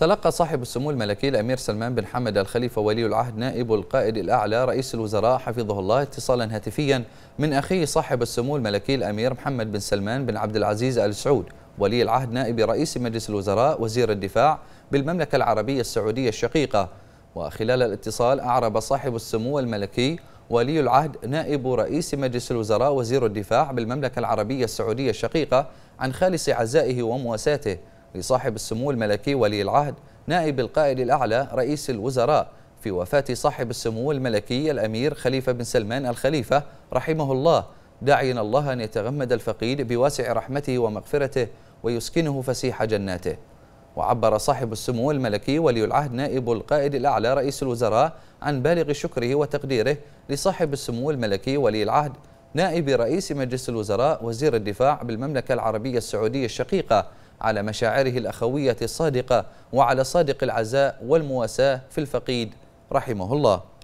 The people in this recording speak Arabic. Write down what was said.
تلقى صاحب السمو الملكي الأمير سلمان بن حمد الخليفة ولي العهد نائب القائد الأعلى رئيس الوزراء حفظه الله اتصالا هاتفيا من أخيه صاحب السمو الملكي الأمير محمد بن سلمان بن عبد العزيز آل سعود ولي العهد نائب رئيس مجلس الوزراء وزير الدفاع بالمملكة العربية السعودية الشقيقة وخلال الاتصال أعرب صاحب السمو الملكي ولي العهد نائب رئيس مجلس الوزراء وزير الدفاع بالمملكة العربية السعودية الشقيقة عن خالص عزائه ومواساته لصاحب السمو الملكي ولي العهد نائب القائد الأعلى رئيس الوزراء في وفاة صاحب السمو الملكي الأمير خليفة بن سلمان الخليفة رحمه الله داعيا الله أن يتغمد الفقيد بواسع رحمته ومغفرته ويسكنه فسيح جناته وعبر صاحب السمو الملكي ولي العهد نائب القائد الأعلى رئيس الوزراء عن بالغ شكره وتقديره لصاحب السمو الملكي ولي العهد نائب رئيس مجلس الوزراء وزير الدفاع بالمملكة العربية السعودية الشقيقة على مشاعره الأخوية الصادقة وعلى صادق العزاء والمواساة في الفقيد رحمه الله